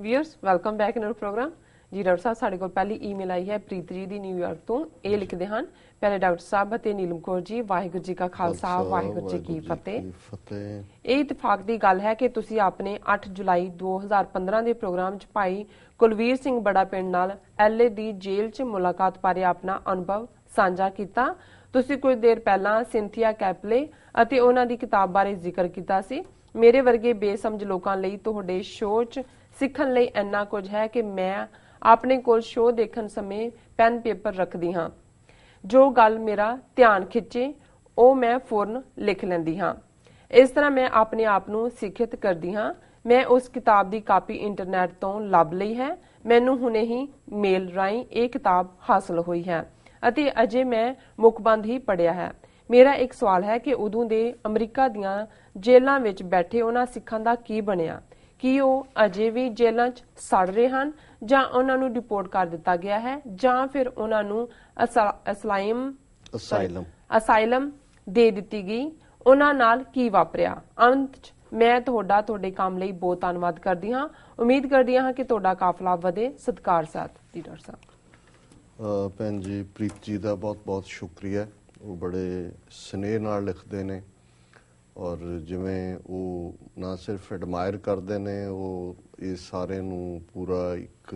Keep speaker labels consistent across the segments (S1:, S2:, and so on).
S1: viewers welcome back in our programme ਜੀ doctor ਸਾਹਿਬ ਸਾਡੇ ਕੋਲ ਪਹਿਲੀ ਈਮੇਲ ਆਈ ਹੈ ਪ੍ਰੀਤ ਜੀ ਦੀ ਨਿਊਯਾਰਕ ਤੋਂ ਇਹ ਲਿਖਦੇ ਹਨ ਪਹਿਲੇ ਡਾਕਟਰ ਸਾਹਿਬ ਅਤੇ ਨੀਲਮ ਕੌਰ ਜੀ ਵਾਹਿਗੁਰੂ ਜੀ ਕਾ ਖਾਲਸਾ ਵਾਹਿਗੁਰੂ ਜੀ ਕੀ ਫਤਿਹ ਇਹ ਇਤਫਾਕ ਦੀ ਗੱਲ ਹੈ ਕਿ ਤੁਸੀਂ ਆਪਣੇ 8 ਜੁਲਾਈ 2015 ਦੇ ਪ੍ਰੋਗਰਾਮ 'ਚ ਭਾਈ ਕੁਲਵੀਰ ਸਿੰਘ ਬੜਾ ਪਿੰਡ ਨਾਲ ਐਲਏ ਦੀ ਜੇਲ੍ਹ 'ਚ ਮੁਲਾਕਾਤ ਬਾਰੇ ਆਪਣਾ ਅਨੁਭਵ ਸਾਂਝਾ ਕੀਤਾ ਤੁਸੀਂ ਕੁਝ ਦੇਰ ਪਹਿਲਾਂ ਸਿੰਥੀਆ ਕੈਪਲੇ ਅਤੇ ਉਹਨਾਂ ਦੀ ਕਿਤਾਬ ਬਾਰੇ ਜ਼ਿਕਰ ਕੀਤਾ ਸੀ ਮੇਰੇ ਵਰਗੇ ਬੇਸਮਝ ਲੋਕਾਂ ਲਈ ਤੁਹਾਡੇ ਸ਼ੋਅ 'ਚ ਸਿੱਖਣ ਲਈ ਇੰਨਾ ਕੁਝ ਹੈ ਕਿ ਮੈਂ ਆਪਣੇ ਕੋਲ ਸ਼ੋਅ ਦੇਖਣ ਸਮੇਂ ਪੈਨ ਪੇਪਰ ਰੱਖਦੀ ਹਾਂ ਜੋ ਗੱਲ ਮੇਰਾ ਧਿਆਨ ਖਿੱਚੇ ਉਹ ਮੈਂ ਫੌਰਨ ਲਿਖ ਲੈਂਦੀ ਹਾਂ ਇਸ ਤਰ੍ਹਾਂ ਮੈਂ ਆਪਣੇ ਆਪ ਨੂੰ ਸਿੱਖਿਤ ਕਰਦੀ ਹਾਂ ਮੈਂ ਉਸ ਕਿਤਾਬ ਦੀ ਕਾਪੀ ਇੰਟਰਨੈਟ ਤੋਂ ਲੱਭ ਲਈ ਹੈ ਮੈਨੂੰ ਹੁਣੇ ਹੀ ਮੇਲ ਰਾਹੀਂ ਇਹ ਕਿਤਾਬ ਹਾਸਲ ਹੋਈ ਹੈ ਅਤੇ ਅਜੇ ਮੈਂ ਮੁਖਬੰਦ ਹੀ ਪੜਿਆ ਹੈ ਮੇਰਾ ਇੱਕ ਸਵਾਲ ਹੈ ਕਿ ਉਦੋਂ ਦੇ ਅਮਰੀਕਾ ਦੀਆਂ ਜੇਲ੍ਹਾਂ ਵਿੱਚ ਬੈਠੇ ਉਹਨਾਂ ਸਿੱਖਾਂ ਦਾ ਕੀ ਬਣਿਆ ਕਿ ਉਹ ਅਜੇ ਵੀ ਜੇਲ੍ਹਾਂ 'ਚ ਸੜ ਰਹੇ ਹਨ ਜਾਂ ਉਹਨਾਂ ਨੂੰ ਡਿਪੋਰਟ ਕਰ ਦਿੱਤਾ ਗਿਆ ਹੈ ਜਾਂ ਫਿਰ ਉਹਨਾਂ ਨੂੰ ਅਸਾਈਲਮ ਅਸਾਈਲਮ ਅਸਾਈਲਮ ਦੇ ਦਿੱਤੀ ਗਈ ਉਹਨਾਂ ਨਾਲ ਕੀ ਵਾਪਰਿਆ ਅੰਤ 'ਚ ਮੈਂ ਤੁਹਾਡਾ ਤੁਹਾਡੇ ਕੰਮ ਲਈ ਬਹੁਤ ਧੰਨਵਾਦ ਕਰਦੀ ਹਾਂ ਉਮੀਦ ਕਰਦੀ ਹਾਂ ਕਿ ਤੁਹਾਡਾ ਕਾਫਲਾ ਵਧੇ ਸਤਿਕਾਰ ਸਾਥ ਜੀ ਡਾਕਟਰ
S2: ਸਾਹਿਬ ਭੈਣ ਜੀ ਪ੍ਰੀਤ ਜੀ ਦਾ ਬਹੁਤ ਬਹੁਤ ਸ਼ੁਕਰੀਆ ਉਹ ਬੜੇ ਸਨੇਹ ਨਾਲ ਲਿਖਦੇ ਨੇ ਔਰ ਜਿਵੇਂ ਉਹ ਨਾ ਸਿਰਫ ਐਡਮਾਇਰ ਕਰਦੇ ਨੇ ਉਹ ਇਹ ਸਾਰੇ ਨੂੰ ਪੂਰਾ ਇੱਕ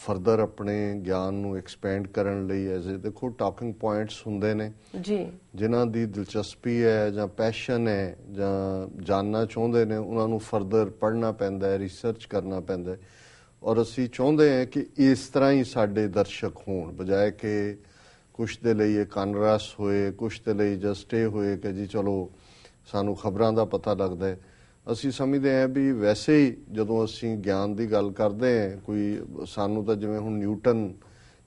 S2: ਫਰਦਰ ਆਪਣੇ ਗਿਆਨ ਨੂੰ ਐਕਸਪੈਂਡ ਕਰਨ ਲਈ ਐਜ਼ ਦੇਖੋ ਟਾਕਿੰਗ ਪੁਆਇੰਟਸ ਹੁੰਦੇ ਨੇ ਜੀ ਜਿਨ੍ਹਾਂ ਦੀ ਦਿਲਚਸਪੀ ਹੈ ਜਾਂ ਪੈਸ਼ਨ ਹੈ ਜਾਂ ਜਾਨਣਾ ਚਾਹੁੰਦੇ ਨੇ ਉਹਨਾਂ ਨੂੰ ਫਰਦਰ ਪੜ੍ਹਨਾ ਪੈਂਦਾ ਹੈ ਰਿਸਰਚ ਕਰਨਾ ਪੈਂਦਾ ਹੈ ਔਰ ਅਸੀਂ ਚਾਹੁੰਦੇ ਹਾਂ ਕਿ ਇਸ ਤਰ੍ਹਾਂ ਹੀ ਸਾਡੇ ਦਰਸ਼ਕ ਹੋਣ ਬਜਾਏ ਕਿ ਕੁਛ ਦੇ ਲਈ ਇਹ ਕਨਰਸ ਹੋਏ ਕੁਛ ਦੇ ਲਈ ਜਸਟੇ ਹੋਏ ਕਿ ਜੀ ਚਲੋ ਸਾਨੂੰ ਖਬਰਾਂ ਦਾ ਪਤਾ ਲੱਗਦਾ ਹੈ ਅਸੀਂ ਸਮਝਦੇ ਆਂ ਵੀ ਵੈਸੇ ਹੀ ਜਦੋਂ ਅਸੀਂ ਗਿਆਨ ਦੀ ਗੱਲ ਕਰਦੇ ਆਂ ਕੋਈ ਸਾਨੂੰ ਤਾਂ ਜਿਵੇਂ ਹੁਣ ਨਿਊਟਨ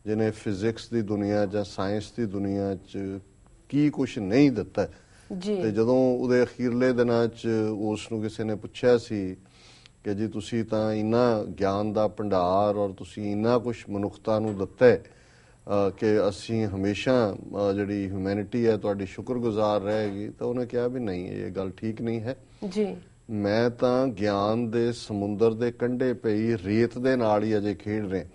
S2: ਜਿਹਨੇ ਫਿਜ਼ਿਕਸ ਦੀ ਦੁਨੀਆ ਜਾਂ ਸਾਇੰਸ ਦੀ ਦੁਨੀਆ 'ਚ ਕੀ ਕੁਝ ਨਹੀਂ ਦਿੱਤਾ ਜੀ ਤੇ ਜਦੋਂ ਉਹਦੇ ਅਖੀਰਲੇ ਦਿਨਾਂ 'ਚ ਉਸ ਨੂੰ ਕਿਸੇ ਨੇ ਪੁੱਛਿਆ ਸੀ ਕਿ ਜੀ ਤੁਸੀਂ ਤਾਂ ਇੰਨਾ ਗਿਆਨ ਦਾ ਭੰਡਾਰ ਔਰ ਤੁਸੀਂ ਇੰਨਾ ਕੁਝ ਮਨੁੱਖਤਾ ਨੂੰ ਦਿੱਤਾ ਹੈ ਕਿ ਅਸੀਂ ਹਮੇਸ਼ਾ ਜਿਹੜੀ ਹਿਊਮੈਨਿਟੀ ਹੈ ਤੁਹਾਡੀ ਸ਼ੁਕਰਗੁਜ਼ਾਰ ਰਹੇਗੀ ਤਾਂ ਉਹਨੇ ਕਿਹਾ ਵੀ ਨਹੀਂ ਇਹ ਗੱਲ ਠੀਕ ਨਹੀਂ ਹੈ ਜੀ ਮੈਂ ਤਾਂ ਗਿਆਨ ਦੇ ਸਮੁੰਦਰ ਦੇ ਕੰਢੇ ਪਈ ਰੇਤ ਦੇ ਨਾਲ ਹੀ ਅਜੇ ਖੇਡ ਰਹੇ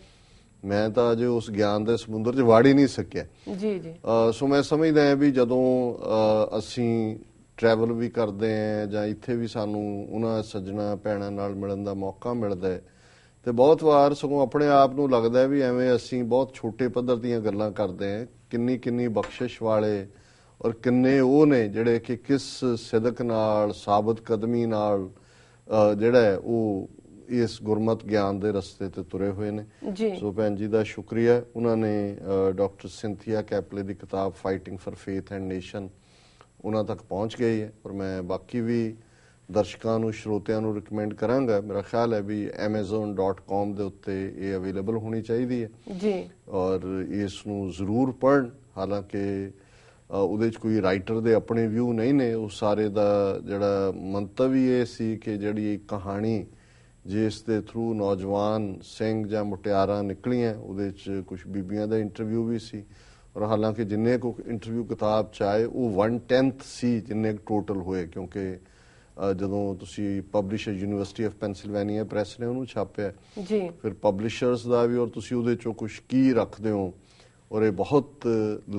S2: ਮੈਂ ਤਾਂ ਅਜੇ ਉਸ ਗਿਆਨ ਦੇ ਸਮੁੰਦਰ 'ਚ ਵੜ ਹੀ ਨਹੀਂ ਸਕਿਆ ਜੀ ਜੀ ਸੋ ਮੈਂ ਸਮਝਦਾ ਹਾਂ ਵੀ ਜਦੋਂ ਅਸੀਂ ਟਰੈਵਲ ਵੀ ਕਰਦੇ ਆਂ ਜਾਂ ਇੱਥੇ ਵੀ ਸਾਨੂੰ ਉਹਨਾਂ ਸੱਜਣਾ ਪੈਣਾ ਨਾਲ ਮਿਲਣ ਦਾ ਮੌਕਾ ਮਿਲਦਾ ਹੈ ਤੇ ਬਹੁਤ ਵਾਰ ਸਗੋਂ ਆਪਣੇ ਆਪ ਨੂੰ ਲੱਗਦਾ ਵੀ ਐਵੇਂ ਅਸੀਂ ਬਹੁਤ ਛੋਟੇ ਪੱਧਰ ਦੀਆਂ ਗੱਲਾਂ ਕਰਦੇ ਆਂ ਕਿੰਨੀ ਕਿੰਨੀ ਬਖਸ਼ਿਸ਼ ਵਾਲੇ ਔਰ ਕਿੰਨੇ ਉਹ ਨੇ ਜਿਹੜੇ ਕਿ ਕਿਸ ਸਿਦਕ ਨਾਲ ਸਾਬਤ ਕਦਮੀ ਨਾਲ ਜਿਹੜਾ ਉਹ ਇਸ ਗੁਰਮਤ ਗਿਆਨ ਦੇ ਰਸਤੇ ਤੇ ਤੁਰੇ ਹੋਏ ਨੇ ਸੋ ਭੈਣ ਜੀ ਦਾ ਸ਼ੁਕਰੀਆ ਉਹਨਾਂ ਨੇ ਡਾਕਟਰ ਸਿੰਥੀਆ ਕੈਪਲੇ ਦੀ ਕਿਤਾਬ fighting for faith and nation ਉਹਨਾਂ ਤੱਕ ਪਹੁੰਚ ਗਈ ਹੈ ਔਰ ਮੈਂ ਬਾਕੀ ਵੀ ਦਰਸ਼ਕਾਂ ਨੂੰ ਸਰੋਤਿਆਂ ਨੂੰ ਰეკਮੈਂਡ ਕਰਾਂਗਾ ਮੇਰਾ ਖਿਆਲ ਹੈ ਵੀ amazon.com ਦੇ ਉੱਤੇ ਇਹ ਅਵੇਲੇਬਲ ਹੋਣੀ ਚਾਹੀਦੀ ਹੈ ਜੀ ਔਰ ਇਸ ਨੂੰ ਜ਼ਰੂਰ ਪੜ੍ਹਨ ਹਾਲਾਂਕਿ ਉਹਦੇ ਵਿੱਚ ਕੋਈ ਰਾਈਟਰ ਦੇ ਆਪਣੇ ਵਿਊ ਨਹੀਂ ਨੇ ਉਹ ਸਾਰੇ ਦਾ ਜਿਹੜਾ ਮੰਤਵ ਹੀ ਇਹ ਸੀ ਕਿ ਜਿਹੜੀ ਕਹਾਣੀ ਜਿਸ ਦੇ ਥਰੂ ਨੌਜਵਾਨ ਸਿੰਘ ਜਾਂ ਮੁਟਿਆਰਾਂ ਨਿਕਲੀਆਂ ਉਹਦੇ ਵਿੱਚ ਕੁਝ ਬੀਬੀਆਂ ਦਾ ਇੰਟਰਵਿਊ ਵੀ ਸੀ ਔਰ ਹਾਲਾਂਕਿ ਜਿੰਨੇ ਕੋ ਇੰਟਰਵਿਊ ਕਿਤਾਬ ਚ ਆਏ ਉਹ 1/10 ਸੀ ਜਿੰਨੇ ਟੋਟਲ ਹੋਏ ਕਿਉਂਕਿ ਜਦੋਂ ਤੁਸੀਂ publisher university of Pennsylvania press ਨੇ ਉਹਨੂੰ ਛਾਪਿਆ ਜੀ ਫਿਰ ਪਬਲਿਸ਼ਰਸ ਦਾ ਵੀ ਔਰ ਤੁਸੀਂ ਉਹਦੇ ਚੋਂ ਕੁਝ ਕੀ ਰੱਖਦੇ ਹੋ ਔਰ ਇਹ ਬਹੁਤ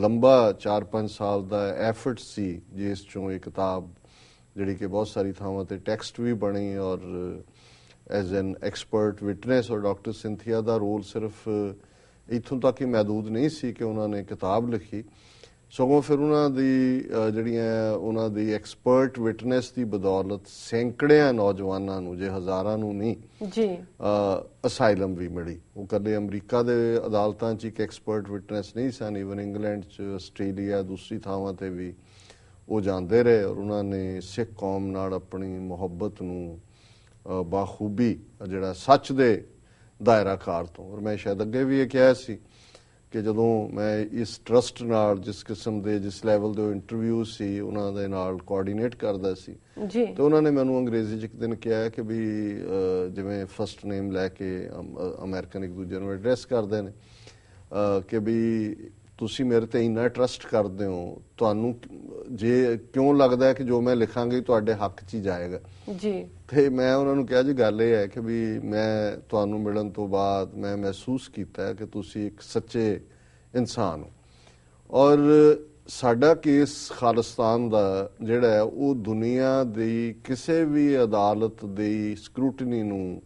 S2: ਲੰਬਾ 4-5 ਸਾਲ ਦਾ ਐਫਰਟ ਸੀ ਜਿਸ ਚੋਂ ਇਹ ਕਿਤਾਬ ਜਿਹੜੀ ਕਿ ਬਹੁਤ ਸਾਰੀ ਥਾਵਾਂ ਤੇ ਟੈਕਸਟ ਵੀ ਬਣੀ ਔਰ ਐਜ਼ ਐਨ ਐਕਸਪਰਟ ਵਿਟਨੈਸ ਔਰ ਡਾਕਟਰ ਸਿੰਥੀਆ ਦਾ ਰੋਲ ਸਿਰਫ ਇਥੋਂ ਤੱਕ ਹੀ ਮਹਦੂਦ ਨਹੀਂ ਸੀ ਕਿ ਉਹਨਾਂ ਨੇ ਕਿਤਾਬ ਲਿਖੀ ਸਗੋਂ ਫਿਰ ਉਹਨਾਂ ਦੀ ਜਿਹੜੀਆਂ ਉਹਨਾਂ ਦੀ ਐਕਸਪਰਟ ਵਿਟਨੈਸ ਦੀ ਬਦੌਲਤ ਸੈਂਕੜਿਆਂ ਨੌਜਵਾਨਾਂ ਨੂੰ ਜੇ ਹਜ਼ਾਰਾਂ ਨੂੰ ਨਹੀਂ ਜੀ ਅ ਅਸਾਈਲਮ ਵੀ ਮਿਲੀ ਉਹ ਕਦੇ ਅਮਰੀਕਾ ਦੇ ਅਦਾਲਤਾਂ 'ਚ ਇੱਕ ਐਕਸਪਰਟ ਵਿਟਨੈਸ ਨਹੀਂ ਸਨ ਇਵਨ ਇੰਗਲੈਂਡ 'ਚ ਆਸਟ੍ਰੇਲੀਆ ਦੂਸਰੀ ਥਾਵਾਂ ਤੇ ਵੀ ਉਹ ਜਾਂਦੇ ਰਹੇ ਔਰ ਉਹਨਾਂ ਨੇ ਸਿੱਖ ਕੌਮ ਨਾਲ ਆਪਣੀ ਮੁਹੱਬਤ ਨੂੰ ਬਾਖੂਬੀ ਜਿਹੜਾ ਸੱਚ ਦੇ ਦਾਇਰਾ ਕਾਰ ਤੋਂ ਔਰ ਮੈਂ ਸ਼ਾਇਦ ਅੱਗੇ ਵੀ ਇਹ ਕਿਹਾ ਸੀ ਕਿ ਜਦੋਂ ਮੈਂ ਇਸ ਟਰਸਟ ਨਾਲ ਜਿਸ ਕਿਸਮ ਦੇ ਜਿਸ ਲੈਵਲ ਦੇ ਇੰਟਰਵਿਊ ਸੀ ਉਹਨਾਂ ਦੇ ਨਾਲ ਕੋਆਰਡੀਨੇਟ ਕਰਦਾ ਸੀ ਜੀ ਤੇ ਉਹਨਾਂ ਨੇ ਮੈਨੂੰ ਅੰਗਰੇਜ਼ੀ ਚ ਇੱਕ ਦਿਨ ਕਿਹਾ ਕਿ ਵੀ ਜਿਵੇਂ ਫਰਸਟ ਨੇਮ ਲੈ ਕੇ ਅਮਰੀਕਨ ਇੱਕ ਦੂਜੇ ਨੂੰ ਐਡਰੈਸ ਕਰਦੇ ਨੇ ਕਿ ਵੀ ਤੁਸੀਂ ਮੇਰੇ ਤੇ ਇੰਨਾ ਟਰਸਟ ਕਰਦੇ ਹੋ ਤੁਹਾਨੂੰ ਜੇ ਕਿਉਂ ਲੱਗਦਾ ਕਿ ਜੋ ਮੈਂ ਲਿਖਾਂਗੀ ਤੁਹਾਡੇ ਹੱਕ 'ਚ ਹੀ ਜਾਏਗਾ ਜੀ ਤੇ ਮੈਂ ਉਹਨਾਂ ਨੂੰ ਕਿਹਾ ਜੀ ਗੱਲ ਇਹ ਹੈ ਕਿ ਵੀ ਮੈਂ ਤੁਹਾਨੂੰ ਮਿਲਣ ਤੋਂ ਬਾਅਦ ਮੈਂ ਮਹਿਸੂਸ ਕੀਤਾ ਕਿ ਤੁਸੀਂ ਇੱਕ ਸੱਚੇ ਇਨਸਾਨ ਹੋ ਔਰ ਸਾਡਾ ਕੇਸ ਖਾਲਿਸਤਾਨ ਦਾ ਜਿਹੜਾ ਹੈ ਉਹ ਦੁਨੀਆ ਦੀ ਕਿਸੇ ਵੀ ਅਦਾਲਤ ਦੀ ਸਕਰੂਟਨੀ ਨੂੰ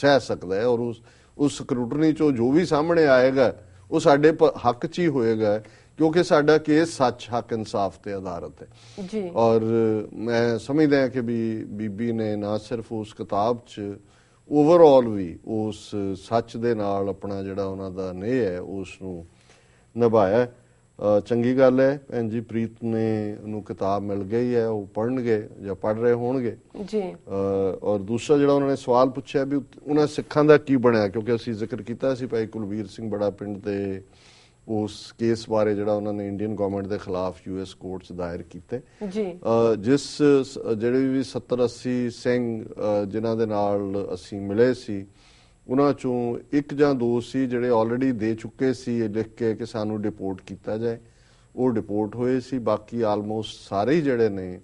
S2: ਸਹਿ ਸਕਦਾ ਹੈ ਔਰ ਉਸ ਉਸ ਸਕ੍ਰੂਟਨੀ ਚੋਂ ਜੋ ਵੀ ਸਾਹਮਣੇ ਆਏਗਾ ਉਹ ਸਾਡੇ ਹੱਕ 'ਚ ਹੀ ਹੋਏਗਾ ਕਿਉਂਕਿ ਸਾਡਾ ਕੇਸ ਸੱਚ ਹੱਕ ਇਨਸਾਫ ਤੇ ਆਧਾਰਿਤ ਹੈ ਜੀ ਔਰ ਮੈਂ ਸਮਝਦਾ ਹਾਂ ਕਿ ਵੀ ਬੀਬੀ ਨੇ ਨਾ ਸਿਰਫ ਉਸ ਕਿਤਾਬ 'ਚ ਓਵਰਆਲ ਵੀ ਉਸ ਸੱਚ ਦੇ ਨਾਲ ਆਪਣਾ ਜਿਹੜਾ ਉਹਨਾਂ ਦਾ ਨੇ ਹੈ ਉਸ ਨੂੰ ਨਿਭਾਇਆ ਚੰਗੀ ਗੱਲ ਹੈ ਭੈਣ ਜੀ ਪ੍ਰੀਤ ਨੇ ਉਹਨੂੰ ਕਿਤਾਬ ਮਿਲ ਗਈ ਹੈ ਉਹ ਪੜਨਗੇ ਜਾਂ ਪੜ ਰਹੇ ਹੋਣਗੇ ਜੀ ਔਰ ਦੂਸਰਾ ਜਿਹੜਾ ਉਹਨਾਂ ਨੇ ਸਵਾਲ ਪੁੱਛਿਆ ਵੀ ਉਹਨਾਂ ਸਿੱਖਾਂ ਦਾ ਕੀ ਬਣਿਆ ਕਿਉਂਕਿ ਅਸੀਂ ਜ਼ਿਕਰ ਕੀਤਾ ਸੀ ਭਾਈ ਕੁਲਵੀਰ ਸਿੰਘ ਬੜਾ ਪਿੰਡ ਤੇ ਉਸ ਕੇਸ ਬਾਰੇ ਜਿਹੜਾ ਉਹਨਾਂ ਨੇ ਇੰਡੀਅਨ ਗਵਰਨਮੈਂਟ ਦੇ ਖਿਲਾਫ ਯੂਐਸ ਕੋਰਟ 'ਚ ਦਾਇਰ ਕੀਤੇ ਜੀ ਜਿਸ ਜਿਹੜੇ ਵੀ 70 80 ਸਿੰਘ ਜਿਨ੍ਹਾਂ ਦੇ ਨਾਲ ਅਸੀਂ ਮਿਲੇ ਸੀ ਉਹਨਾਂ ਚੋਂ ਇੱਕ ਜਾਂ ਦੋ ਸੀ ਜਿਹੜੇ ਆਲਰੇਡੀ ਦੇ ਚੁੱਕੇ ਸੀ ਲਿਖ ਕੇ ਕਿ ਸਾਨੂੰ ਡਿਪੋਰਟ ਕੀਤਾ ਜਾਏ ਉਹ ਡਿਪੋਰਟ ਹੋਏ ਸੀ ਬਾਕੀ ਆਲਮੋਸਟ ਸਾਰੇ ਜਿਹੜੇ ਨੇ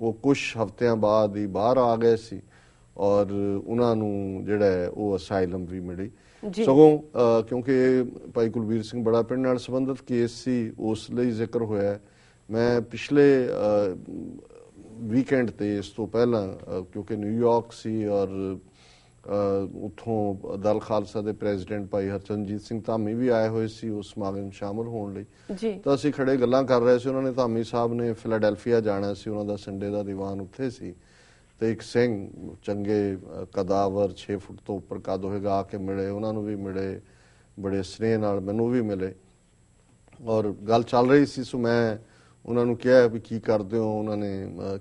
S2: ਉਹ ਕੁਝ ਹਫ਼ਤਿਆਂ ਬਾਅਦ ਹੀ ਬਾਹਰ ਆ ਗਏ ਸੀ ਔਰ ਉਹਨਾਂ ਨੂੰ ਜਿਹੜਾ ਉਹ ਅਸਾਈਲਮ ਵੀ ਮਿਲੀ ਸਗੋਂ ਕਿਉਂਕਿ ਭਾਈ ਕੁਲਵੀਰ ਸਿੰਘ ਬੜਾ ਪਿੰਡ ਨਾਲ ਸੰਬੰਧਿਤ ਕੇਸ ਸੀ ਉਸ ਲਈ ਜ਼ਿਕਰ ਹੋਇਆ ਮੈਂ ਪਿਛਲੇ ਵੀਕਐਂਡ ਤੇ ਇਸ ਤੋਂ ਪਹਿਲਾਂ ਕਿਉਂਕਿ ਨਿਊਯਾਰਕ ਸੀ ਔਰ ਉਥੋਂ ਦਲ ਖਾਲਸਾ ਦੇ ਪ੍ਰੈਜ਼ੀਡੈਂਟ ਭਾਈ ਹਰਚੰਦਜੀਤ ਸਿੰਘ ਧਾਮੀ ਵੀ ਆਏ ਹੋਏ ਸੀ ਉਸ ਸਮਾਗਮ ਸ਼ਾਮਲ ਹੋਣ ਲਈ ਤਾਂ ਅਸੀਂ ਖੜੇ ਗੱਲਾਂ ਕਰ ਰਹੇ ਸੀ ਉਹਨਾਂ ਨੇ ਧਾਮੀ ਸਾਹਿਬ ਨੇ ਫਿਲਾਡੈਲਫੀਆ ਜਾਣਾ ਸੀ ਉਹਨਾਂ ਦਾ ਸੰਡੇ ਦਾ ਦੀਵਾਨ ਉੱਥੇ ਸੀ ਤੇ ਇੱਕ ਸਿੰਘ ਚੰਗੇ ਕਦਾਵਰ 6 ਫੁੱਟ ਤੋਂ ਉੱਪਰ ਕਦ ਹੋਏਗਾ ਆ ਕੇ ਮਿਲੇ ਉਹਨਾਂ ਨੂੰ ਵੀ ਮਿਲੇ ਬੜੇ ਸਨੇਹ ਨਾਲ ਮੈਨੂੰ ਵੀ ਮਿਲੇ ਔਰ ਗੱਲ ਚੱਲ ਰਹੀ ਸੀ ਸੋ ਮੈਂ ਉਹਨਾਂ ਨੂੰ ਕਿਹਾ ਵੀ ਕੀ ਕਰਦੇ ਹੋ ਉਹਨਾਂ ਨੇ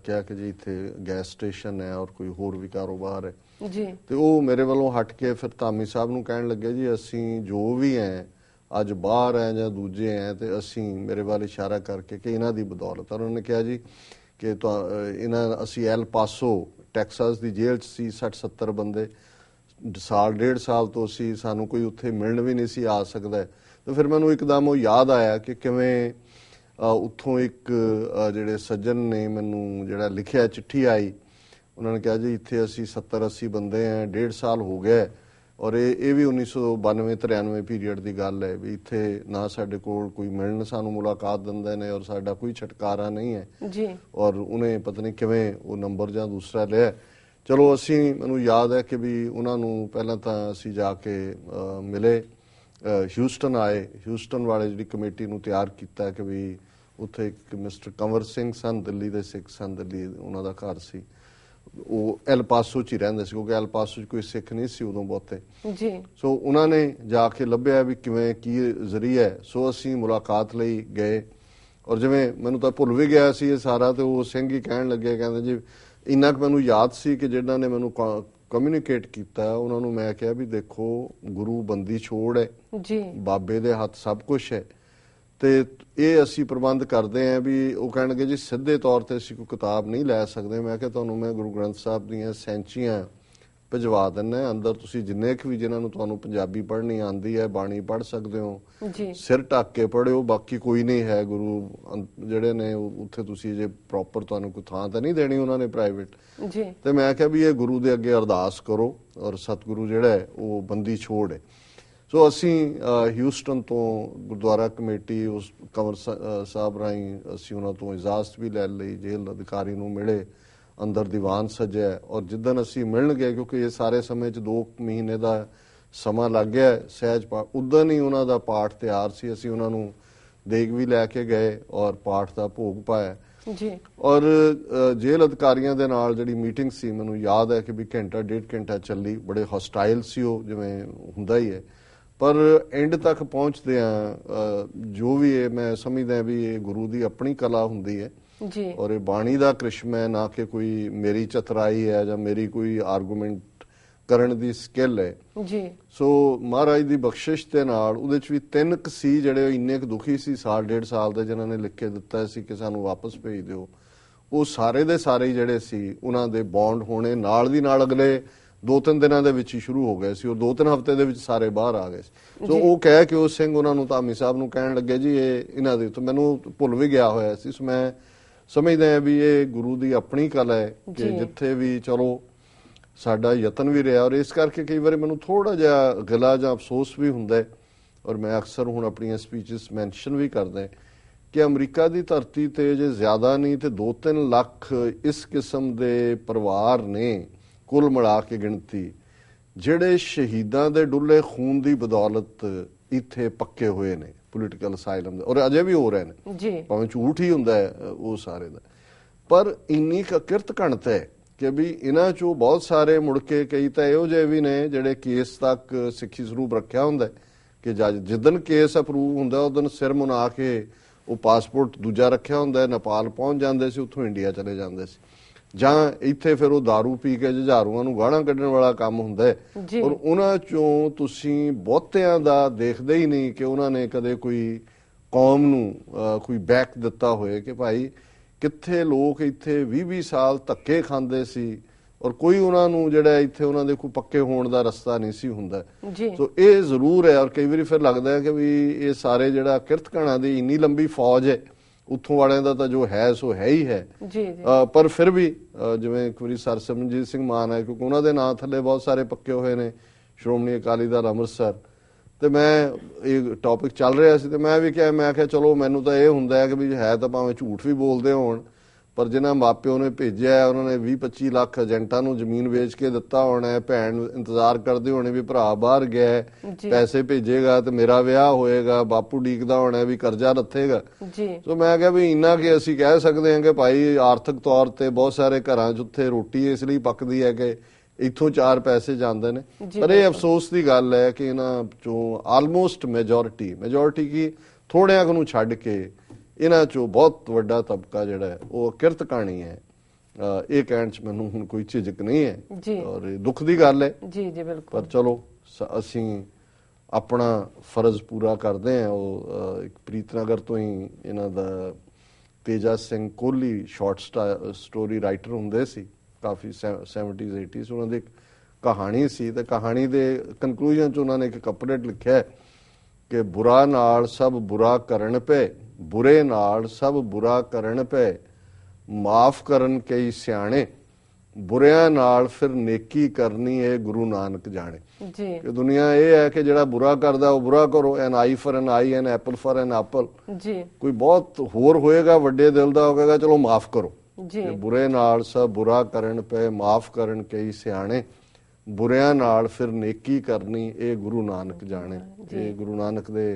S2: ਕਿਹਾ ਕਿ ਜੀ ਇੱਥੇ ਗੈਸ ਸਟੇਸ਼ਨ ਹੈ ਔਰ ਕੋਈ ਹੋਰ ਵੀ ਕਾਰੋਬਾਰ ਹੈ ਜੀ ਤੇ ਉਹ ਮੇਰੇ ਵੱਲੋਂ ਹਟ ਕੇ ਫਿਰ ਧਾਮੀ ਸਾਹਿਬ ਨੂੰ ਕਹਿਣ ਲੱਗੇ ਜੀ ਅਸੀਂ ਜੋ ਵੀ ਹੈ ਅੱਜ ਬਾਹਰ ਹੈ ਜਾਂ ਦੂਜੇ ਹੈ ਤੇ ਅਸੀਂ ਮੇਰੇ ਵੱਲ ਇਸ਼ਾਰਾ ਕਰਕੇ ਕਿ ਇਹਨਾਂ ਦੀ ਬਦੌਲਤ ਉਹਨਾਂ ਨੇ ਕਿਹਾ ਜੀ ਕਿ ਇਹਨਾਂ ਅਸੀਂ ਐਲ ਪਾਸੋ ਟੈਕਸਾਸ ਦੀ ਜੇਲ੍ਹ 'ਚ ਸੀ 60 70 ਬੰਦੇ ਸਾਲ ਡੇਢ ਸਾਲ ਤੋਂ ਸੀ ਸਾਨੂੰ ਕੋਈ ਉੱਥੇ ਮਿਲਣ ਵੀ ਨਹੀਂ ਸੀ ਆ ਸਕਦਾ ਤਾਂ ਫਿਰ ਮੈਨੂੰ ਇੱਕਦਮ ਉਹ ਯਾਦ ਆਇਆ ਕਿ ਕਿਵੇਂ ਉੱਥੋਂ ਇੱਕ ਜਿਹੜੇ ਸੱਜਣ ਨੇ ਮੈਨੂੰ ਜਿਹੜਾ ਲਿਖਿਆ ਚਿੱਠੀ ਆਈ ਉਹਨਾਂ ਨੇ ਕਿਹਾ ਜੀ ਇੱਥੇ ਅਸੀਂ 70 80 ਬੰਦੇ ਆ ਡੇਢ ਸਾਲ ਹੋ ਗਿਆ ਔਰ ਇਹ ਇਹ ਵੀ 1992 93 ਪੀਰੀਅਡ ਦੀ ਗੱਲ ਹੈ ਵੀ ਇੱਥੇ ਨਾ ਸਾਡੇ ਕੋਲ ਕੋਈ ਮਿਲਣ ਸਾਨੂੰ ਮੁਲਾਕਾਤ ਦਿੰਦੇ ਨੇ ਔਰ ਸਾਡਾ ਕੋਈ ਛਟਕਾਰਾ ਨਹੀਂ ਹੈ ਜੀ ਔਰ ਉਹਨੇ ਪਤਾ ਨਹੀਂ ਕਿਵੇਂ ਉਹ ਨੰਬਰ ਜਾਂ ਦੂਸਰਾ ਲਿਆ ਚਲੋ ਅਸੀਂ ਮੈਨੂੰ ਯਾਦ ਹੈ ਕਿ ਵੀ ਉਹਨਾਂ ਨੂੰ ਪਹਿਲਾਂ ਤਾਂ ਅਸੀਂ ਜਾ ਕੇ ਮਿਲੇ ਹਿਊਸਟਨ ਆਏ ਹਿਊਸਟਨ ਵਾਲੇ ਜਿਹੜੀ ਕਮੇਟੀ ਨੂੰ ਤਿਆਰ ਕੀਤਾ ਕਿ ਵੀ ਉੱਥੇ ਇੱਕ ਮਿਸਟਰ ਕੰਵਰ ਸਿੰਘ ਸਨ ਦਿੱਲੀ ਦੇ ਸਿੱਖ ਸਨ ਦਿੱਲੀ ਉਹਨਾਂ ਦਾ ਘਰ ਸੀ ਉਹ ਐਲ ਪਾਸੋ ਚ ਹੀ ਰਹਿੰਦੇ ਸੀ ਕਿਉਂਕਿ ਐਲ ਪਾਸੋ ਚ ਕੋਈ ਸਿੱਖ ਨਹੀਂ ਸੀ ਉਦੋਂ ਬਹੁਤੇ ਜੀ ਸੋ ਉਹਨਾਂ ਨੇ ਜਾ ਕੇ ਲੱਭਿਆ ਵੀ ਕਿਵੇਂ ਕੀ ਜ਼ਰੀਆ ਹੈ ਸੋ ਅਸੀਂ ਮੁਲਾਕਾਤ ਲਈ ਗਏ ਔਰ ਜਿਵੇਂ ਮੈਨੂੰ ਤਾਂ ਭੁੱਲ ਵੀ ਗਿਆ ਸੀ ਇਹ ਸਾਰਾ ਤੇ ਉਹ ਸਿੰਘ ਹੀ ਕਹਿਣ ਲੱਗੇ ਕਹਿੰਦੇ ਜੀ ਇੰਨਾ ਕਿ ਮੈਨੂੰ ਯਾਦ ਸੀ ਕਿ ਜਿਹੜਾ ਨੇ ਮੈਨੂੰ ਕਮਿਊਨੀਕੇਟ ਕੀਤਾ ਉਹਨਾਂ ਨੂੰ ਮੈਂ ਕਿਹਾ ਵੀ ਦੇਖੋ ਗੁਰੂ ਬੰਦੀ ਛੋੜ ਹੈ ਜੀ ਬਾਬੇ ਦੇ ਹੱਥ ਸਭ ਕੁਝ ਹੈ ਤੇ ਇਹ ਅਸੀਂ ਪ੍ਰਬੰਧ ਕਰਦੇ ਆਂ ਵੀ ਉਹ ਕਹਿਣਗੇ ਜੀ ਸਿੱਧੇ ਤੌਰ ਤੇ ਅਸੀਂ ਕੋਈ ਕਿਤਾਬ ਨਹੀਂ ਲੈ ਸਕਦੇ ਮੈਂ ਕਿ ਤੁਹਾਨੂੰ ਮੈਂ ਗੁਰੂ ਗ੍ਰੰਥ ਸਾਹਿਬ ਦੀਆਂ ਸੈਂਚੀਆਂ ਭਜਵਾ ਦਿੰਨੇ ਅੰਦਰ ਤੁਸੀਂ ਜਿੰਨੇ ਕੁ ਵੀ ਜਿਨ੍ਹਾਂ ਨੂੰ ਤੁਹਾਨੂੰ ਪੰਜਾਬੀ ਪੜ੍ਹਨੀ ਆਂਦੀ ਹੈ ਬਾਣੀ ਪੜ੍ਹ ਸਕਦੇ ਹੋ ਜੀ ਸਿਰ ਟੱਕ ਕੇ ਪੜ੍ਹਿਓ ਬਾਕੀ ਕੋਈ ਨਹੀਂ ਹੈ ਗੁਰੂ ਜਿਹੜੇ ਨੇ ਉੱਥੇ ਤੁਸੀਂ ਜੇ ਪ੍ਰੋਪਰ ਤੁਹਾਨੂੰ ਕੋਈ ਥਾਂ ਤਾਂ ਨਹੀਂ ਦੇਣੀ ਉਹਨਾਂ ਨੇ ਪ੍ਰਾਈਵੇਟ ਜੀ ਤੇ ਮੈਂ ਕਿਹਾ ਵੀ ਇਹ ਗੁਰੂ ਦੇ ਅੱਗੇ ਅਰਦਾਸ ਕਰੋ ਔਰ ਸਤਿਗੁਰੂ ਜਿਹੜਾ ਹੈ ਉਹ ਬੰਦੀ ਛੋੜ ਸੋ ਅਸੀਂ ਹਿਊਸਟਨ ਤੋਂ ਗੁਰਦੁਆਰਾ ਕਮੇਟੀ ਉਸ ਕਮਰ ਸਾਹਿਬ ਰਾਈ ਅਸੀਂ ਉਹਨਾਂ ਤੋਂ ਇਜਾਜ਼ਤ ਵੀ ਲੈ ਲਈ ਜੇਲ੍ਹ ਅਧਿਕਾਰੀ ਨੂੰ ਮਿਲੇ ਅੰਦਰ ਦੀਵਾਨ ਸਜਿਆ ਔਰ ਜਿੱਦਨ ਅਸੀਂ ਮਿਲਣ ਗਏ ਕਿਉਂਕਿ ਇਹ ਸਾਰੇ ਸਮੇਂ 'ਚ 2 ਮਹੀਨੇ ਦਾ ਸਮਾਂ ਲੱਗ ਗਿਆ ਸਹਿਜ ਪਾਠ ਉਦੋਂ ਹੀ ਉਹਨਾਂ ਦਾ ਪਾਠ ਤਿਆਰ ਸੀ ਅਸੀਂ ਉਹਨਾਂ ਨੂੰ ਦੇਖ ਵੀ ਲੈ ਕੇ ਗਏ ਔਰ ਪਾਠ ਦਾ ਭੋਗ ਪਾਇਆ ਜੀ ਔਰ ਜੇਲ੍ਹ ਅਧਿਕਾਰੀਆਂ ਦੇ ਨਾਲ ਜਿਹੜੀ ਮੀਟਿੰਗ ਸੀ ਮੈਨੂੰ ਯਾਦ ਹੈ ਕਿ ਵੀ ਘੰਟਾ ਡੇਢ ਘੰਟਾ ਚੱਲੀ ਬੜੇ ਹੌਸਟਾਈਲ ਸੀ ਉਹ ਜਿਵੇਂ ਹੁੰਦਾ ਹੀ ਹੈ ਪਰ ਐਂਡ ਤੱਕ ਪਹੁੰਚਦੇ ਆ ਜੋ ਵੀ ਇਹ ਮੈਂ ਸਮਝਦਾ ਵੀ ਇਹ ਗੁਰੂ ਦੀ ਆਪਣੀ ਕਲਾ ਹੁੰਦੀ ਹੈ ਜੀ ਔਰ ਇਹ ਬਾਣੀ ਦਾ ਕ੍ਰਿਸ਼ਮ ਹੈ ਨਾ ਕਿ ਕੋਈ ਮੇਰੀ ਚਤਰਾਈ ਹੈ ਜਾਂ ਮੇਰੀ ਕੋਈ ਆਰਗੂਮੈਂਟ ਕਰਨ ਦੀ ਸਕਿੱਲ ਹੈ ਜੀ ਸੋ ਮਹਾਰਾਜ ਦੀ ਬਖਸ਼ਿਸ਼ ਤੇ ਨਾਲ ਉਹਦੇ ਚ ਵੀ ਤਿੰਨ ਕ ਸੀ ਜਿਹੜੇ ਇੰਨੇ ਕ ਦੁਖੀ ਸੀ ਸਾਲ ਡੇਢ ਸਾਲ ਦੇ ਜਿਨ੍ਹਾਂ ਨੇ ਲਿਖ ਕੇ ਦਿੱਤਾ ਸੀ ਕਿ ਸਾਨੂੰ ਵਾਪਸ ਭੇਜ ਦਿਓ ਉਹ ਸਾਰੇ ਦੇ ਸਾਰੇ ਜਿਹੜੇ ਸੀ ਉਹਨਾਂ ਦੇ ਬੌਂਡ ਹੋਣੇ ਨਾਲ ਦੀ ਨਾਲ ਅਗਲੇ ਦੋ ਤਿੰਨ ਦਿਨਾਂ ਦੇ ਵਿੱਚ ਹੀ ਸ਼ੁਰੂ ਹੋ ਗਏ ਸੀ ਔਰ ਦੋ ਤਿੰਨ ਹਫ਼ਤੇ ਦੇ ਵਿੱਚ ਸਾਰੇ ਬਾਹਰ ਆ ਗਏ ਸੀ ਸੋ ਉਹ ਕਹਿ ਕੇ ਉਹ ਸਿੰਘ ਉਹਨਾਂ ਨੂੰ ਧਾਮੀ ਸਾਹਿਬ ਨੂੰ ਕਹਿਣ ਲੱਗੇ ਜੀ ਇਹ ਇਹਨਾਂ ਦੇ ਤੋਂ ਮੈਨੂੰ ਭੁੱਲ ਵੀ ਗਿਆ ਹੋਇਆ ਸੀ ਸੋ ਮੈਂ ਸਮਝਦਾ ਹਾਂ ਵੀ ਇਹ ਗੁਰੂ ਦੀ ਆਪਣੀ ਕਲਾ ਹੈ ਕਿ ਜਿੱਥੇ ਵੀ ਚਲੋ ਸਾਡਾ ਯਤਨ ਵੀ ਰਿਹਾ ਔਰ ਇਸ ਕਰਕੇ ਕਈ ਵਾਰੀ ਮੈਨੂੰ ਥੋੜਾ ਜਿਹਾ ਗਿਲਾ ਜਾਂ ਅਫਸੋਸ ਵੀ ਹੁੰਦਾ ਹੈ ਔਰ ਮੈਂ ਅਕਸਰ ਹੁਣ ਆਪਣੀਆਂ ਸਪੀਚਸ ਮੈਂਸ਼ਨ ਵੀ ਕਰਦਾ ਕਿ ਅਮਰੀਕਾ ਦੀ ਧਰਤੀ ਤੇ ਜੇ ਜ਼ਿਆਦਾ ਨਹੀਂ ਤੇ 2-3 ਲੱਖ ਇਸ ਕਿਸਮ ਦੇ ਪਰਿਵਾਰ ਨੇ ਕੁੱਲ ਮਿਲਾ ਕੇ ਗਿਣਤੀ ਜਿਹੜੇ ਸ਼ਹੀਦਾਂ ਦੇ ਡੁੱਲੇ ਖੂਨ ਦੀ ਬਦੌਲਤ ਇੱਥੇ ਪੱਕੇ ਹੋਏ ਨੇ ਪੋਲੀਟੀਕਲ ਅਸਾਈਲਮ ਦੇ ਔਰ ਅਜੇ ਵੀ ਹੋ ਰਹੇ ਨੇ ਜੀ ਭਾਵੇਂ ਝੂਠ ਹੀ ਹੁੰਦਾ ਹੈ ਉਹ ਸਾਰੇ ਦਾ ਪਰ ਇੰਨੀ ਕਿਰਤ ਕਣਤ ਹੈ ਕਿ ਵੀ ਇਹਨਾਂ ਚੋਂ ਬਹੁਤ ਸਾਰੇ ਮੁੜ ਕੇ ਕਈ ਤਾਂ ਇਹੋ ਜਿਹੇ ਵੀ ਨੇ ਜਿਹੜੇ ਕੇਸ ਤੱਕ ਸਿੱਖੀ ਸਰੂਪ ਰੱਖਿਆ ਹੁੰਦਾ ਕਿ ਜਦ ਜਿੱਦਨ ਕੇਸ ਅਪਰੂਵ ਹੁੰਦਾ ਉਦੋਂ ਸਿਰ ਮੁਨਾ ਕੇ ਉਹ ਪਾਸਪੋਰਟ ਦੂਜਾ ਰੱਖਿਆ ਹੁੰਦਾ ਨੇਪਾਲ ਪਹੁੰਚ ਜਾਂਦੇ ਸੀ ਉੱਥੋਂ ਇੰਡੀਆ ਚਲੇ ਜਾਂਦੇ ਸੀ ਜਾਂ ਇੱਥੇ ਫਿਰ ਉਹ दारू ਪੀ ਕੇ ਜਹਾਰੂਆਂ ਨੂੰ ਗਾਣਾ ਕੱਢਣ ਵਾਲਾ ਕੰਮ ਹੁੰਦਾ ਔਰ ਉਹਨਾਂ ਚੋਂ ਤੁਸੀਂ ਬਹੁਤਿਆਂ ਦਾ ਦੇਖਦੇ ਹੀ ਨਹੀਂ ਕਿ ਉਹਨਾਂ ਨੇ ਕਦੇ ਕੋਈ ਕੌਮ ਨੂੰ ਕੋਈ ਬੈਕ ਦਿੱਤਾ ਹੋਏ ਕਿ ਭਾਈ ਕਿੱਥੇ ਲੋਕ ਇੱਥੇ 20-20 ਸਾਲ ਧੱਕੇ ਖਾਂਦੇ ਸੀ ਔਰ ਕੋਈ ਉਹਨਾਂ ਨੂੰ ਜਿਹੜਾ ਇੱਥੇ ਉਹਨਾਂ ਦੇ ਕੋਈ ਪੱਕੇ ਹੋਣ ਦਾ ਰਸਤਾ ਨਹੀਂ ਸੀ ਹੁੰਦਾ ਸੋ ਇਹ ਜ਼ਰੂਰ ਹੈ ਔਰ ਕਈ ਵਾਰੀ ਫਿਰ ਲੱਗਦਾ ਹੈ ਕਿ ਵੀ ਇਹ ਸਾਰੇ ਜਿਹੜਾ ਕਿਰਤਕਣਾ ਦੀ ਇੰਨੀ ਲੰਬੀ ਫੌਜ ਹੈ ਉੱਥੋਂ ਵਾਲਿਆਂ ਦਾ ਤਾਂ ਜੋ ਹੈ ਸੋ ਹੈ ਹੀ ਹੈ ਜੀ ਜੀ ਪਰ ਫਿਰ ਵੀ ਜਿਵੇਂ ਇੱਕ ਵਾਰੀ ਸਰਸਮਜੀਤ ਸਿੰਘ ਮਾਨ ਹੈ ਕਿਉਂਕਿ ਉਹਨਾਂ ਦੇ ਨਾਂ ਥੱਲੇ ਬਹੁਤ ਸਾਰੇ ਪੱਕੇ ਹੋਏ ਨੇ ਸ਼੍ਰੋਮਣੀ ਅਕਾਲੀ ਦਲ ਅੰਮ੍ਰਿਤਸਰ ਤੇ ਮੈਂ ਇਹ ਟੌਪਿਕ ਚੱਲ ਰਿਹਾ ਸੀ ਤੇ ਮੈਂ ਵੀ ਕਿਹਾ ਮੈਂ ਕਿਹਾ ਚਲੋ ਮੈਨੂੰ ਤਾਂ ਇਹ ਹੁੰਦਾ ਹੈ ਕਿ ਵੀ ਹੈ ਤਾਂ ਭਾਵੇਂ ਝੂਠ ਵੀ ਬੋਲਦੇ ਹੋਣ ਪਰ ਜਿਨ੍ਹਾਂ ਮਾਪਿਓ ਨੇ ਭੇਜਿਆ ਉਹਨਾਂ ਨੇ 20-25 ਲੱਖ ਏਜੰਟਾਂ ਨੂੰ ਜ਼ਮੀਨ ਵੇਚ ਕੇ ਦਿੱਤਾ ਹੋਣਾ ਹੈ ਭੈਣ ਇੰਤਜ਼ਾਰ ਕਰਦੇ ਹੋਣੇ ਵੀ ਭਰਾ ਬਾਹਰ ਗਿਆ ਪੈਸੇ ਭੇਜੇਗਾ ਤੇ ਮੇਰਾ ਵਿਆਹ ਹੋਏਗਾ ਬਾਪੂ ਡੀਕਦਾ ਹੋਣਾ ਵੀ ਕਰਜ਼ਾ ਰੱਥੇਗਾ ਜੀ ਸੋ ਮੈਂ ਕਿਹਾ ਵੀ ਇੰਨਾ ਕਿ ਅਸੀਂ ਕਹਿ ਸਕਦੇ ਹਾਂ ਕਿ ਭਾਈ ਆਰਥਿਕ ਤੌਰ ਤੇ ਬਹੁਤ ਸਾਰੇ ਘਰਾਂ 'ਚ ਉੱਥੇ ਰੋਟੀ ਇਸ ਲਈ ਪੱਕਦੀ ਹੈ ਕਿ ਇਥੋਂ ਚਾਰ ਪੈਸੇ ਜਾਂਦੇ ਨੇ ਪਰ ਇਹ ਅਫਸੋਸ ਦੀ ਗੱਲ ਹੈ ਕਿ ਇਹਨਾਂ ਚੋਂ ਆਲਮੋਸਟ ਮੈਜੋਰਟੀ ਮੈਜੋਰਟੀ ਕੀ ਥੋੜਿਆਂ ਨੂੰ ਛੱਡ ਕੇ ਇਹਨਾਂ ਚੋਂ ਬਹੁਤ ਵੱਡਾ ਤਬਕਾ ਜਿਹੜਾ ਹੈ ਉਹ ਕਿਰਤ ਕਾਣੀ ਹੈ ਇਹ ਕਹਿਣ ਚ ਮੈਨੂੰ ਹੁਣ ਕੋਈ ਝਿਜਕ ਨਹੀਂ ਹੈ ਔਰ ਇਹ ਦੁੱਖ ਦੀ ਗੱਲ ਹੈ ਜੀ ਜੀ ਬਿਲਕੁਲ ਪਰ ਚਲੋ ਅਸੀਂ ਆਪਣਾ ਫਰਜ਼ ਪੂਰਾ ਕਰਦੇ ਆ ਉਹ ਇੱਕ ਪ੍ਰੀਤਨਗਰ ਤੋਂ ਹੀ ਇਹਨਾਂ ਦਾ ਤੇਜਾ ਸਿੰਘ ਕੋਲੀ ਸ਼ਾਰਟ ਸਟੋਰੀ ਰਾਈਟਰ ਹੁੰਦੇ ਸੀ ਕਾਫੀ 70s 80s ਉਹਨਾਂ ਦੀ ਕਹਾਣੀ ਸੀ ਤੇ ਕਹਾਣੀ ਦੇ ਕਨਕਲੂਜਨ ਚ ਉਹਨਾਂ ਨੇ ਇੱਕ ਕਪਲੇਟ ਲਿਖਿਆ ਕਿ ਬੁਰਾ ਨਾਲ ਸਭ ਬੁਰਾ ਕਰਨ ਪਏ ਬੁਰੇ ਨਾਲ ਸਭ ਬੁਰਾ ਕਰਨ ਪੈ ਮਾਫ ਕਰਨ ਕਈ ਸਿਆਣੇ ਬੁਰਿਆਂ ਨਾਲ ਫਿਰ ਨੇਕੀ ਕਰਨੀ ਇਹ ਗੁਰੂ ਨਾਨਕ ਜਾਣੇ ਜੀ ਕਿ ਦੁਨੀਆ ਇਹ ਹੈ ਕਿ ਜਿਹੜਾ ਬੁਰਾ ਕਰਦਾ ਉਹ ਬੁਰਾ ਕਰੋ ਐਨ ਆਈ ਫਰ ਐਨ ਆਈ an apple fur an apple ਜੀ ਕੋਈ ਬਹੁਤ ਹੋਰ ਹੋਏਗਾ ਵੱਡੇ ਦਿਲ ਦਾ ਹੋਵੇਗਾ ਚਲੋ ਮਾਫ ਕਰੋ ਜੀ ਬੁਰੇ ਨਾਲ ਸਭ ਬੁਰਾ ਕਰਨ ਪਏ ਮਾਫ ਕਰਨ ਕਈ ਸਿਆਣੇ ਬੁਰਿਆਂ ਨਾਲ ਫਿਰ ਨੇਕੀ ਕਰਨੀ ਇਹ ਗੁਰੂ ਨਾਨਕ ਜਾਣੇ ਇਹ ਗੁਰੂ ਨਾਨਕ ਦੇ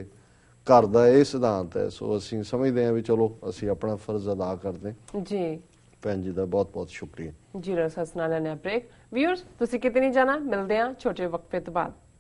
S2: ਘਰ ਦਾ ਇਹ ਸਿਧਾਂਤ ਹੈ ਸੋ ਅਸੀਂ ਸਮਝਦੇ ਹਾਂ ਵੀ ਚਲੋ ਅਸੀਂ ਆਪਣਾ ਫਰਜ਼ ਅਦਾ ਕਰਦੇ ਜੀ ਭੈਣ ਜੀ ਦਾ ਬਹੁਤ ਬਹੁਤ ਸ਼ੁਕਰੀਆ
S1: ਜੀ ਰਸਸ ਨਾਲ ਲੈਣਾ ਬ੍ਰੇਕ ਵੀਅਰਸ ਤੁਸੀਂ ਕਿਤੇ ਨਹੀਂ ਜਾਣਾ ਮਿਲਦੇ ਹਾਂ ਛੋਟੇ ਵਕਫੇ ਤੋਂ ਬਾਅਦ